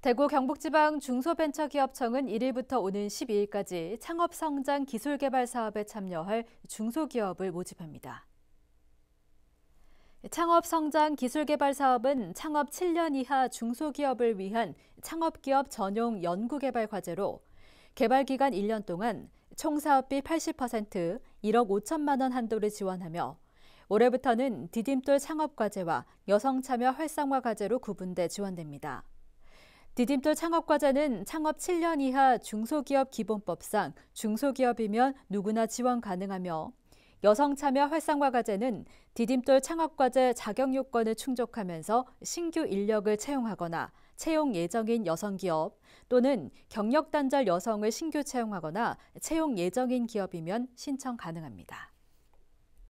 대구 경북지방 중소벤처기업청은 1일부터 오는 12일까지 창업성장 기술개발 사업에 참여할 중소기업을 모집합니다. 창업성장 기술개발 사업은 창업 7년 이하 중소기업을 위한 창업기업 전용 연구개발 과제로 개발기간 1년 동안 총 사업비 80%, 1억 5천만 원 한도를 지원하며 올해부터는 디딤돌 창업과제와 여성참여 활성화 과제로 구분돼 지원됩니다. 디딤돌 창업과자는 창업 7년 이하 중소기업 기본법상 중소기업이면 누구나 지원 가능하며 여성 참여 활성화 과제는 디딤돌 창업 과제 자격 요건을 충족하면서 신규 인력을 채용하거나 채용 예정인 여성 기업 또는 경력 단절 여성을 신규 채용하거나 채용 예정인 기업이면 신청 가능합니다.